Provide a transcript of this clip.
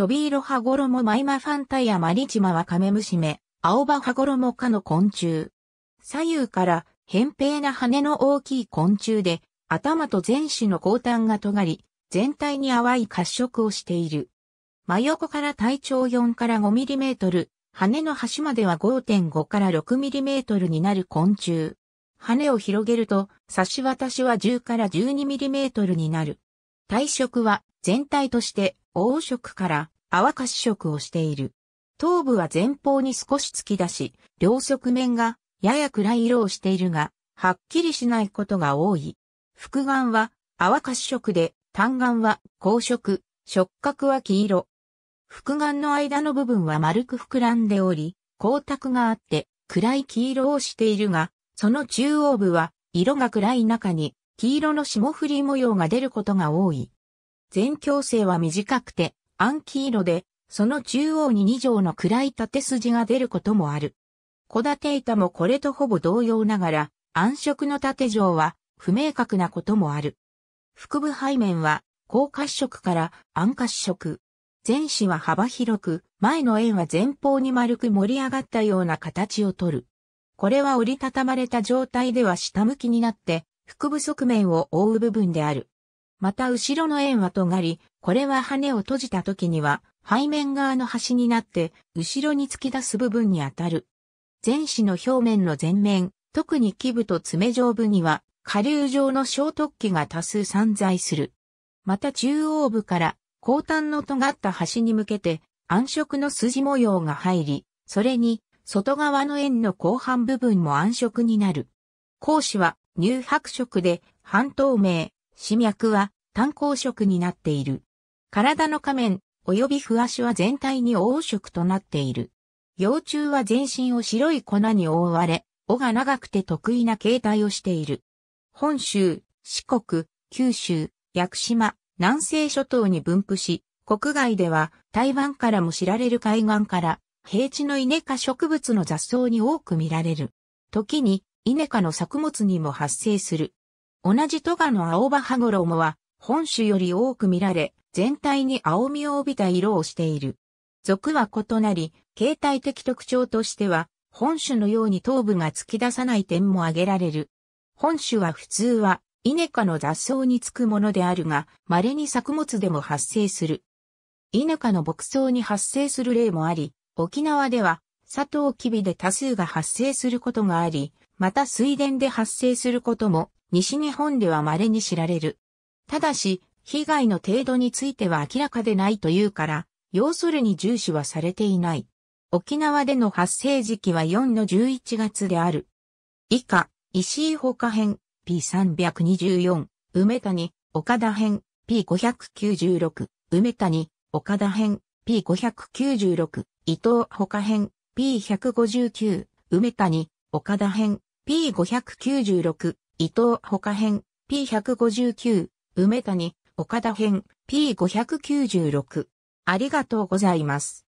トビイロハゴロモマイマファンタやマリチマはカメムシメ、アオバハゴロモ科の昆虫。左右から、扁平な羽の大きい昆虫で、頭と前肢の後端が尖り、全体に淡い褐色をしている。真横から体長4から5ミリメートル、羽の端までは5.5から6ミリメートルになる昆虫。羽を広げると、差し渡しは10から12ミリメートルになる。体色は全体として黄色から泡褐色をしている。頭部は前方に少し突き出し、両側面がやや暗い色をしているが、はっきりしないことが多い。複眼は泡褐色で、単眼は光色、触覚は黄色。複眼の間の部分は丸く膨らんでおり、光沢があって暗い黄色をしているが、その中央部は色が暗い中に黄色の霜降り模様が出ることが多い。全矯正は短くて暗黄色で、その中央に2畳の暗い縦筋が出ることもある。小立板もこれとほぼ同様ながら、暗色の縦状は不明確なこともある。腹部背面は高褐色から暗褐色。前肢は幅広く、前の円は前方に丸く盛り上がったような形をとる。これは折りたたまれた状態では下向きになって、腹部側面を覆う部分である。また後ろの円は尖り、これは羽を閉じた時には背面側の端になって後ろに突き出す部分に当たる。前肢の表面の前面、特に基部と爪上部には下流状の小突起が多数散在する。また中央部から後端の尖った端に向けて暗色の筋模様が入り、それに外側の円の後半部分も暗色になる。講師は乳白色で半透明、死脈は炭鉱色になっている。体の仮面及び不足は全体に黄色となっている。幼虫は全身を白い粉に覆われ、尾が長くて得意な形態をしている。本州、四国、九州、屋久島、南西諸島に分布し、国外では台湾からも知られる海岸から平地のイネ科植物の雑草に多く見られる。時にイネ科の作物にも発生する。同じトガの青葉羽衣は、本種より多く見られ、全体に青みを帯びた色をしている。属は異なり、形態的特徴としては、本種のように頭部が突き出さない点も挙げられる。本種は普通は、イネ科の雑草につくものであるが、稀に作物でも発生する。イネ科の牧草に発生する例もあり、沖縄では、サトウキビで多数が発生することがあり、また水田で発生することも西日本では稀に知られる。ただし、被害の程度については明らかでないというから、要するに重視はされていない。沖縄での発生時期は4の11月である。以下、石井ほ編 P324、梅谷、岡田編 P596、梅谷、岡田編 P596、伊藤ほ編 P159、梅谷、岡田編 P596、伊藤他編、P159、梅谷、岡田編、P596。ありがとうございます。